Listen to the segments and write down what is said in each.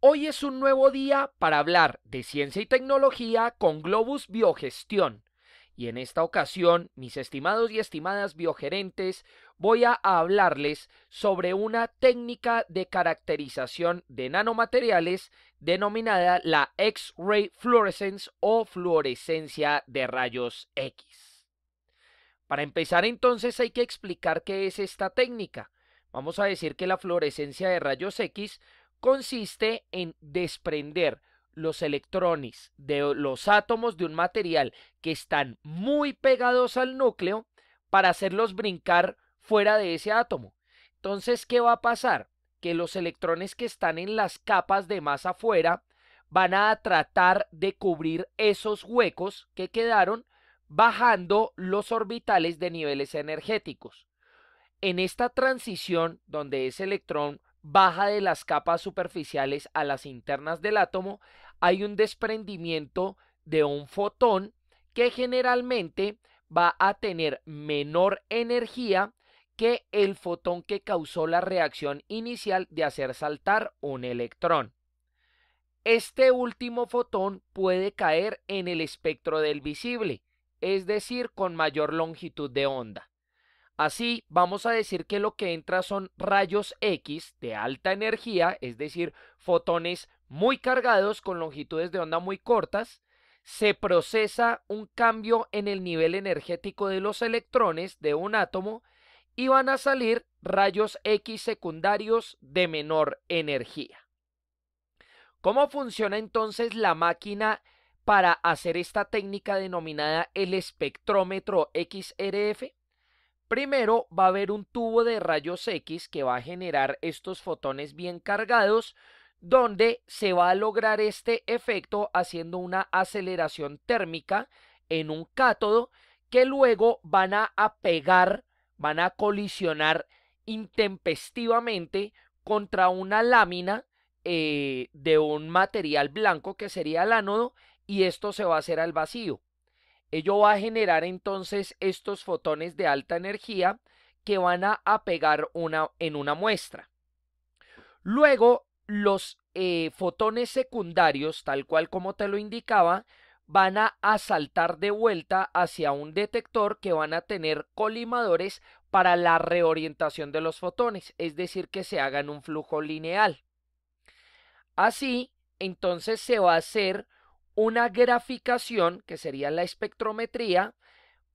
Hoy es un nuevo día para hablar de ciencia y tecnología con Globus Biogestión. Y en esta ocasión, mis estimados y estimadas biogerentes, voy a hablarles sobre una técnica de caracterización de nanomateriales denominada la X-ray fluorescence o fluorescencia de rayos X. Para empezar entonces hay que explicar qué es esta técnica. Vamos a decir que la fluorescencia de rayos X consiste en desprender los electrones de los átomos de un material que están muy pegados al núcleo para hacerlos brincar fuera de ese átomo. Entonces, ¿qué va a pasar? Que los electrones que están en las capas de más afuera van a tratar de cubrir esos huecos que quedaron bajando los orbitales de niveles energéticos. En esta transición donde ese electrón baja de las capas superficiales a las internas del átomo, hay un desprendimiento de un fotón que generalmente va a tener menor energía que el fotón que causó la reacción inicial de hacer saltar un electrón. Este último fotón puede caer en el espectro del visible, es decir, con mayor longitud de onda. Así, vamos a decir que lo que entra son rayos X de alta energía, es decir, fotones muy cargados con longitudes de onda muy cortas. Se procesa un cambio en el nivel energético de los electrones de un átomo y van a salir rayos X secundarios de menor energía. ¿Cómo funciona entonces la máquina para hacer esta técnica denominada el espectrómetro XRF? Primero va a haber un tubo de rayos X que va a generar estos fotones bien cargados donde se va a lograr este efecto haciendo una aceleración térmica en un cátodo que luego van a pegar, van a colisionar intempestivamente contra una lámina eh, de un material blanco que sería el ánodo y esto se va a hacer al vacío. Ello va a generar entonces estos fotones de alta energía que van a pegar una, en una muestra. Luego, los eh, fotones secundarios, tal cual como te lo indicaba, van a saltar de vuelta hacia un detector que van a tener colimadores para la reorientación de los fotones, es decir, que se hagan un flujo lineal. Así, entonces se va a hacer una graficación, que sería la espectrometría,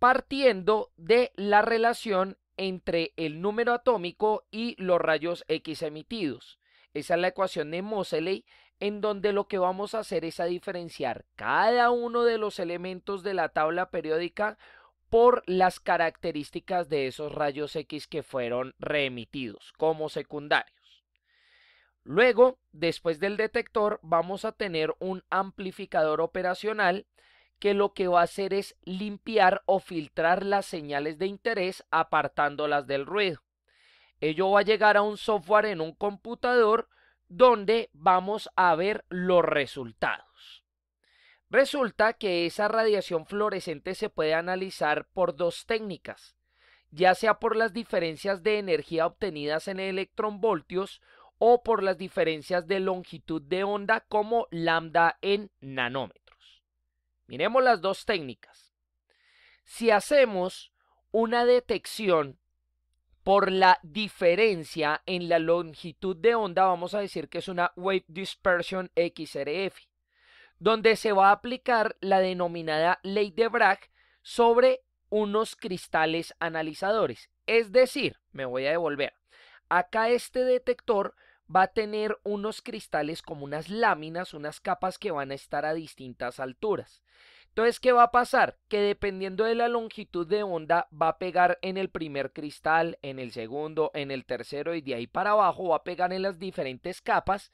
partiendo de la relación entre el número atómico y los rayos X emitidos. Esa es la ecuación de Moseley, en donde lo que vamos a hacer es a diferenciar cada uno de los elementos de la tabla periódica por las características de esos rayos X que fueron reemitidos como secundarios. Luego, después del detector, vamos a tener un amplificador operacional que lo que va a hacer es limpiar o filtrar las señales de interés apartándolas del ruido. Ello va a llegar a un software en un computador donde vamos a ver los resultados. Resulta que esa radiación fluorescente se puede analizar por dos técnicas, ya sea por las diferencias de energía obtenidas en electronvoltios o por las diferencias de longitud de onda como lambda en nanómetros. Miremos las dos técnicas. Si hacemos una detección por la diferencia en la longitud de onda, vamos a decir que es una Wave Dispersion XRF, donde se va a aplicar la denominada ley de Bragg sobre unos cristales analizadores. Es decir, me voy a devolver, acá este detector va a tener unos cristales como unas láminas, unas capas que van a estar a distintas alturas. Entonces, ¿qué va a pasar? Que dependiendo de la longitud de onda, va a pegar en el primer cristal, en el segundo, en el tercero y de ahí para abajo va a pegar en las diferentes capas.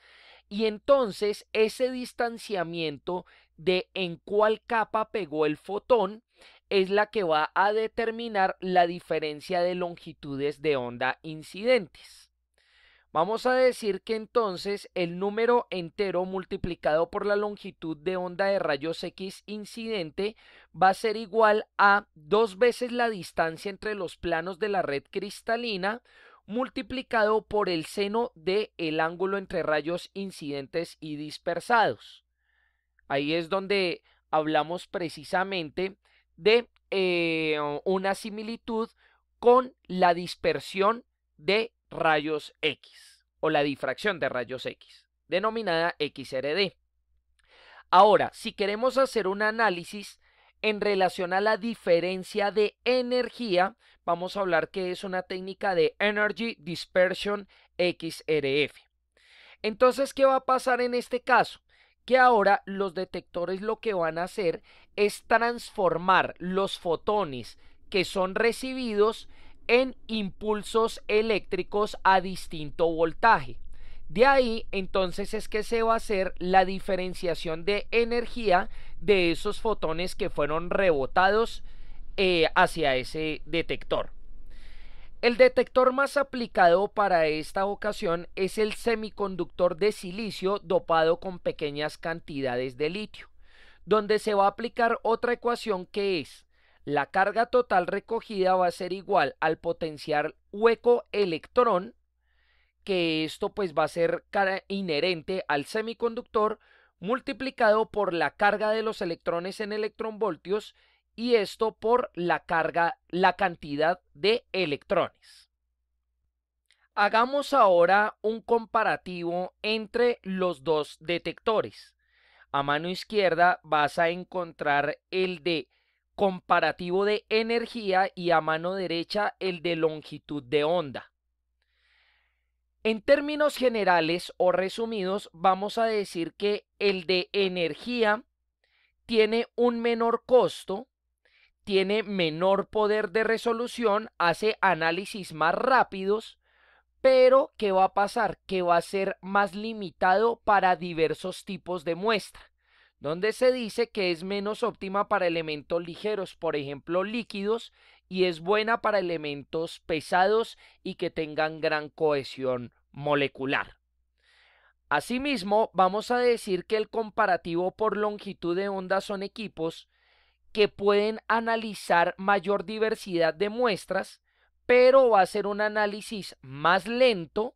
Y entonces ese distanciamiento de en cuál capa pegó el fotón es la que va a determinar la diferencia de longitudes de onda incidentes. Vamos a decir que entonces el número entero multiplicado por la longitud de onda de rayos X incidente va a ser igual a dos veces la distancia entre los planos de la red cristalina multiplicado por el seno del el ángulo entre rayos incidentes y dispersados. Ahí es donde hablamos precisamente de eh, una similitud con la dispersión de rayos X o la difracción de rayos X, denominada XRD. Ahora, si queremos hacer un análisis en relación a la diferencia de energía, vamos a hablar que es una técnica de Energy Dispersion XRF. Entonces, ¿qué va a pasar en este caso? Que ahora los detectores lo que van a hacer es transformar los fotones que son recibidos en impulsos eléctricos a distinto voltaje. De ahí entonces es que se va a hacer la diferenciación de energía de esos fotones que fueron rebotados eh, hacia ese detector. El detector más aplicado para esta ocasión es el semiconductor de silicio dopado con pequeñas cantidades de litio, donde se va a aplicar otra ecuación que es la carga total recogida va a ser igual al potencial hueco electrón, que esto pues va a ser inherente al semiconductor, multiplicado por la carga de los electrones en electronvoltios y esto por la carga, la cantidad de electrones. Hagamos ahora un comparativo entre los dos detectores. A mano izquierda vas a encontrar el de comparativo de energía y a mano derecha el de longitud de onda. En términos generales o resumidos, vamos a decir que el de energía tiene un menor costo, tiene menor poder de resolución, hace análisis más rápidos, pero ¿qué va a pasar? Que va a ser más limitado para diversos tipos de muestra donde se dice que es menos óptima para elementos ligeros, por ejemplo líquidos, y es buena para elementos pesados y que tengan gran cohesión molecular. Asimismo, vamos a decir que el comparativo por longitud de onda son equipos que pueden analizar mayor diversidad de muestras, pero va a ser un análisis más lento,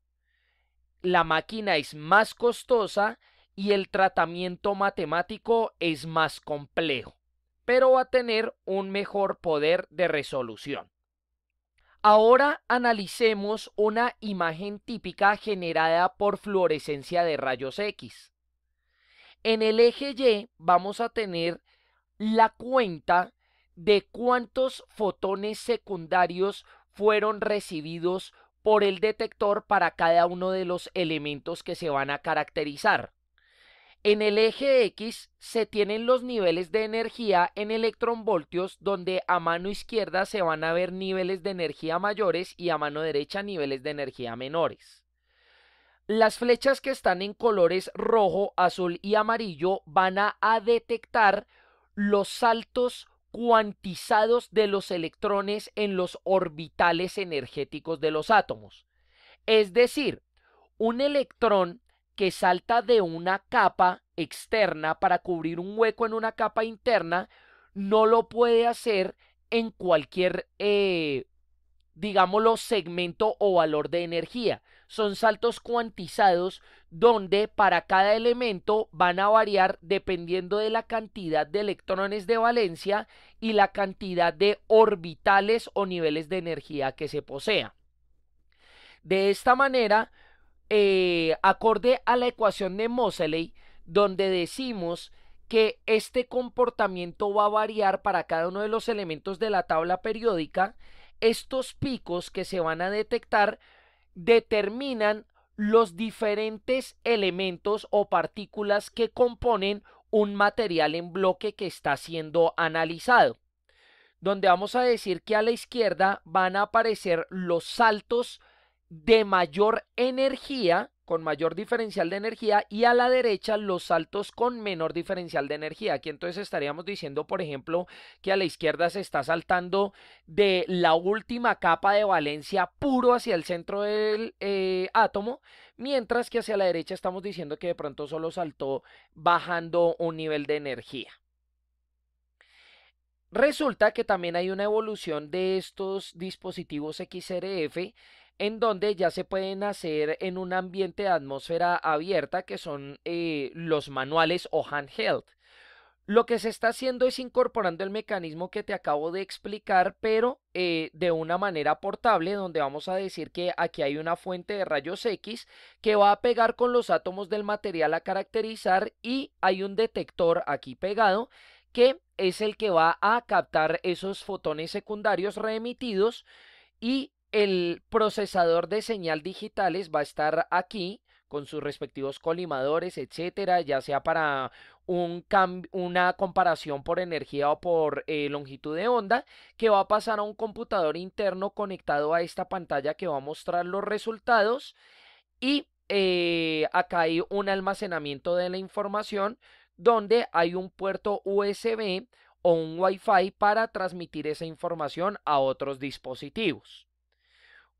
la máquina es más costosa y el tratamiento matemático es más complejo, pero va a tener un mejor poder de resolución. Ahora analicemos una imagen típica generada por fluorescencia de rayos X. En el eje Y vamos a tener la cuenta de cuántos fotones secundarios fueron recibidos por el detector para cada uno de los elementos que se van a caracterizar. En el eje X se tienen los niveles de energía en electronvoltios donde a mano izquierda se van a ver niveles de energía mayores y a mano derecha niveles de energía menores. Las flechas que están en colores rojo, azul y amarillo van a, detectar los saltos cuantizados de los electrones en los orbitales energéticos de los átomos. Es decir, un electrón que salta de una capa externa para cubrir un hueco en una capa interna, no lo puede hacer en cualquier, eh, digámoslo, segmento o valor de energía. Son saltos cuantizados donde para cada elemento van a variar dependiendo de la cantidad de electrones de valencia y la cantidad de orbitales o niveles de energía que se posea. De esta manera, eh, acorde a la ecuación de Moseley, donde decimos que este comportamiento va a variar para cada uno de los elementos de la tabla periódica, estos picos que se van a detectar determinan los diferentes elementos o partículas que componen un material en bloque que está siendo analizado, donde vamos a decir que a la izquierda van a aparecer los saltos de mayor energía, con mayor diferencial de energía, y a la derecha los saltos con menor diferencial de energía. Aquí entonces estaríamos diciendo, por ejemplo, que a la izquierda se está saltando de la última capa de valencia puro hacia el centro del eh, átomo, mientras que hacia la derecha estamos diciendo que de pronto solo saltó bajando un nivel de energía. Resulta que también hay una evolución de estos dispositivos XRF en donde ya se pueden hacer en un ambiente de atmósfera abierta, que son eh, los manuales o handheld. Lo que se está haciendo es incorporando el mecanismo que te acabo de explicar, pero eh, de una manera portable, donde vamos a decir que aquí hay una fuente de rayos X que va a pegar con los átomos del material a caracterizar y hay un detector aquí pegado que es el que va a captar esos fotones secundarios reemitidos y el procesador de señal digitales va a estar aquí con sus respectivos colimadores, etcétera, ya sea para una comparación por energía o por eh, longitud de onda, que va a pasar a un computador interno conectado a esta pantalla que va a mostrar los resultados. Y eh, acá hay un almacenamiento de la información donde hay un puerto USB o un Wi-Fi para transmitir esa información a otros dispositivos.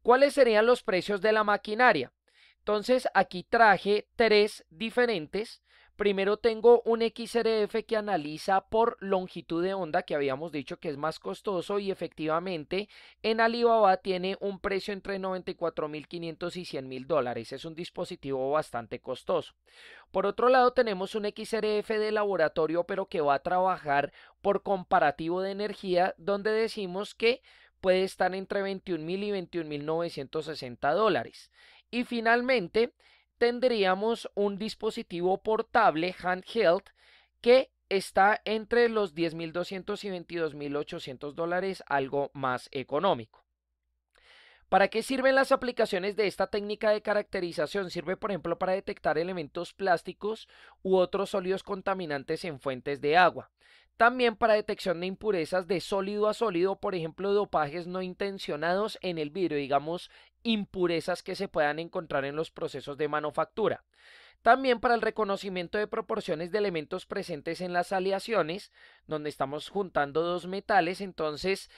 ¿Cuáles serían los precios de la maquinaria? Entonces aquí traje tres diferentes. Primero tengo un XRF que analiza por longitud de onda, que habíamos dicho que es más costoso y efectivamente en Alibaba tiene un precio entre 94.500 y 100.000 dólares. Es un dispositivo bastante costoso. Por otro lado tenemos un XRF de laboratorio, pero que va a trabajar por comparativo de energía, donde decimos que puede estar entre 21.000 y 21.960 dólares. Y finalmente, tendríamos un dispositivo portable handheld que está entre los 10.200 y 22.800 dólares, algo más económico. ¿Para qué sirven las aplicaciones de esta técnica de caracterización? Sirve, por ejemplo, para detectar elementos plásticos u otros sólidos contaminantes en fuentes de agua. También para detección de impurezas de sólido a sólido, por ejemplo, dopajes no intencionados en el vidrio, digamos, impurezas que se puedan encontrar en los procesos de manufactura. También para el reconocimiento de proporciones de elementos presentes en las aleaciones, donde estamos juntando dos metales, entonces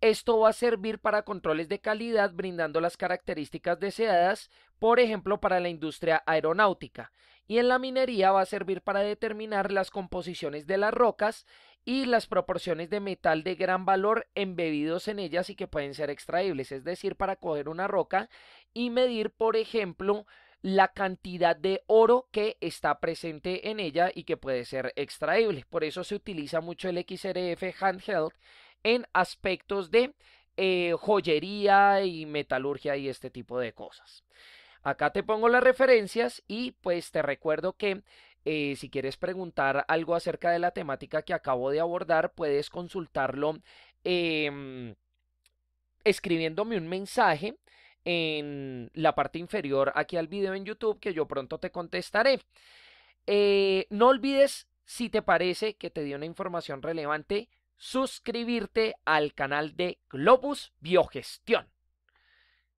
esto va a servir para controles de calidad brindando las características deseadas, por ejemplo, para la industria aeronáutica y en la minería va a servir para determinar las composiciones de las rocas y las proporciones de metal de gran valor embebidos en ellas y que pueden ser extraíbles, es decir, para coger una roca y medir, por ejemplo, la cantidad de oro que está presente en ella y que puede ser extraíble. Por eso se utiliza mucho el XRF handheld en aspectos de eh, joyería y metalurgia y este tipo de cosas. Acá te pongo las referencias y pues te recuerdo que eh, si quieres preguntar algo acerca de la temática que acabo de abordar, puedes consultarlo em, escribiéndome un mensaje en la parte inferior aquí al video en YouTube que yo pronto te contestaré. Eh, no olvides, si te parece que te di una información relevante, suscribirte al canal de Globus Biogestión.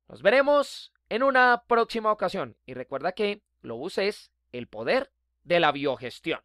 Nos veremos en una próxima ocasión. Y recuerda que lo es el poder de la biogestión.